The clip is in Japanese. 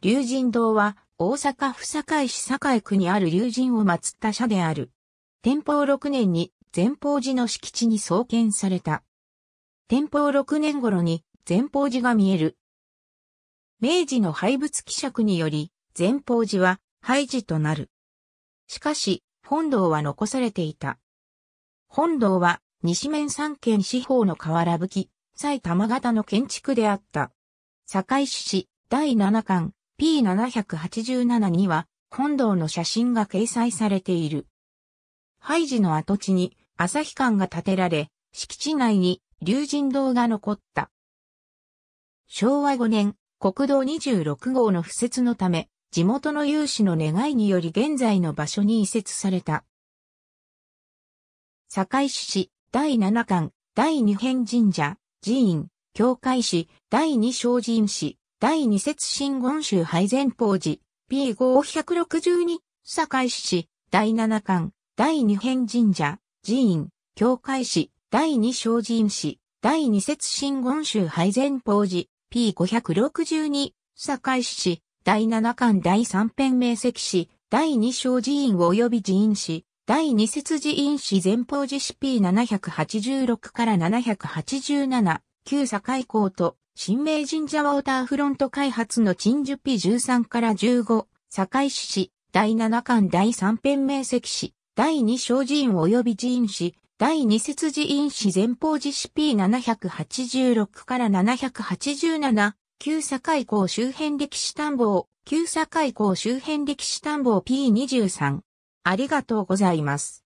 龍神堂は、大阪府堺市堺区にある龍神を祀った社である。天保6年に、前方寺の敷地に創建された。天保6年頃に、前方寺が見える。明治の廃仏希釈により、前方寺は廃寺となる。しかし、本堂は残されていた。本堂は、西面三県四方の瓦葺き、埼玉型の建築であった。堺市市第七巻、P787 には本堂の写真が掲載されている。ハイジの跡地に旭館が建てられ、敷地内に龍神堂が残った。昭和5年、国道26号の敷設のため、地元の有志の願いにより現在の場所に移設された。堺市市第7巻第2編神社、寺院、教会市第2小寺院市、第二節新言宗廃前法寺、p 5 6 2堺市、市、第七巻、第二編神社、寺院、教会市、第二寺院市、第二節新言宗廃前法寺、P562、堺市、市、第七巻第三編名跡市、第二小寺院及び寺院市、第二節寺院市前方寺市 P786 から787、旧堺港と新明神社ウォーターフロント開発の陳述 P13 から15、堺市市、第7巻第3編名石市、第2小寺院及び寺院市、第2節寺院市前方寺市 P786 から787、旧堺港周辺歴史探訪、旧堺港周辺歴史探訪 P23。ありがとうございます。